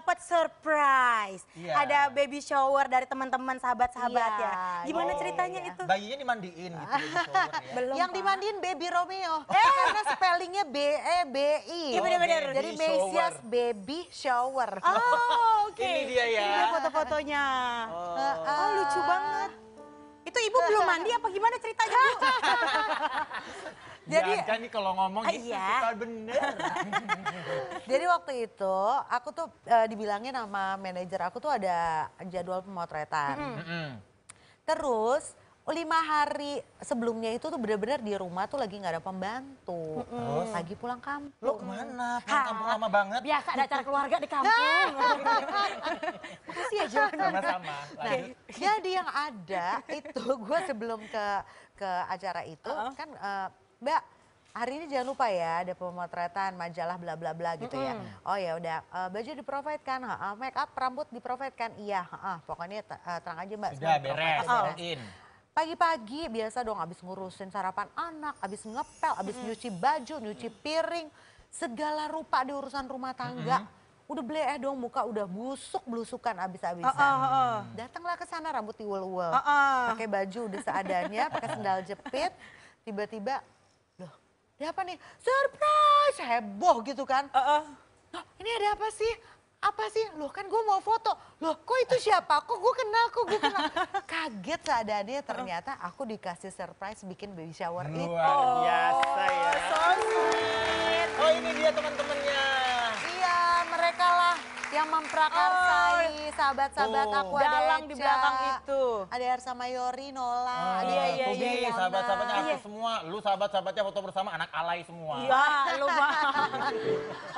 dapat surprise. Iya. Ada baby shower dari teman-teman sahabat-sahabat iya, ya. Gimana oh, ceritanya iya. itu? Bayinya dimandiin gitu ya. Belum. Yang dimandiin baby Romeo. Eh, karena spellingnya B E B I. Iya oh, benar -bener. Jadi Mesias baby shower. Oh, oke. Okay. Ini dia ya. Ini dia foto-fotonya. Oh. oh, lucu banget. Oh. Itu ibu belum mandi apa gimana ceritanya? Jadi ya, nih kalau ngomong gitu iya. kita bener. Jadi waktu itu aku tuh e, dibilangin sama manajer aku tuh ada jadwal pemotretan. Mm -hmm. Terus lima hari sebelumnya itu tuh bener-bener di rumah tuh lagi nggak ada pembantu. Mm-hmm. Lagi pulang kampung. Lo kemana? Pulang kampung lama banget. Biasa ada acara keluarga di kampung. Makasih ya Jon. Sama-sama. Nah, jadi yang ada itu gue sebelum ke ke acara itu uh-huh. kan uh, Mbak, hari ini jangan lupa ya ada pemotretan majalah bla bla bla gitu mm -hmm. ya. Oh ya udah uh, baju di kan, uh, make up rambut di kan, iya. Uh, pokoknya uh, terang aja mbak. Sudah beres, oh. Ya. in. Pagi-pagi biasa dong abis ngurusin sarapan anak, abis ngepel, abis -hmm. nyuci baju, nyuci piring, segala rupa di urusan rumah tangga. -hmm udah eh dong muka udah busuk belusukan abis-abisan. Uh, uh, uh. Datanglah ke sana rambut iwel wel Uh, uh. Pakai baju udah seadanya, pakai sendal jepit, tiba-tiba ada apa nih? Surprise, heboh gitu kan. Uh -uh. ini ada apa sih? Apa sih? Loh kan gue mau foto. Loh kok itu siapa? Kok gue kenal, kok gue kenal. Kaget keadaannya ternyata aku dikasih surprise bikin baby shower itu. Luar biasa ya. Oh, so Oh ini dia teman-temannya yang memprakarsai oh. sahabat-sahabat oh. aku ada Dalang di belakang itu. Ada Ersa Mayori, Nola, Oh, ada iya, iya, iya. iya, sahabat-sahabatnya aku iya. semua. Lu sahabat-sahabatnya foto bersama anak alay semua. Iya, lu mah.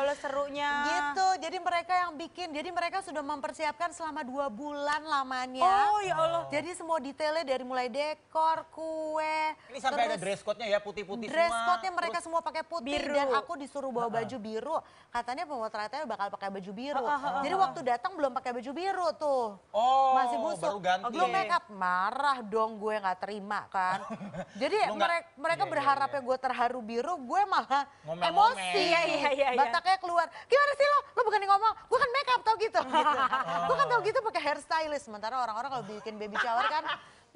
Oleh serunya. Gitu, jadi mereka yang bikin, jadi mereka sudah mempersiapkan selama dua bulan lamanya. Oh ya Allah. Jadi semua detailnya dari mulai dekor, kue. Ini sampai ada dress code-nya ya, putih-putih dress semua. Dress code-nya mereka semua pakai putih biru. dan aku disuruh bawa baju biru. Katanya pemotretnya bakal pakai baju biru. Jadi waktu datang belum pakai baju biru tuh. Oh, masih busuk. Baru ganti. Belum make up, marah dong gue gak terima kan. jadi mereka mereka iya, iya, berharapnya iya. gue terharu biru, gue malah emosi. ya. iya yeah, yeah, iya. bataknya keluar. Gimana sih lo? Lo bukan ngomong, gue kan makeup tau gitu. Oh, gitu. Gue kan tau gitu pakai hairstylist. Sementara orang-orang kalau bikin baby shower kan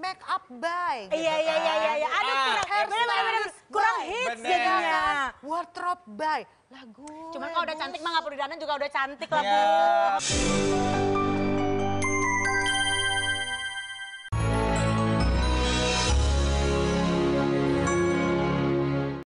make up by gitu iya, iya, kan. iya, iya, ada ah, kurang hair eh, bener, bener, bener, kurang hits jadinya. Wardrobe by lagu. Cuman kalau udah cantik mah gak perlu dana juga udah cantik lah. Yeah.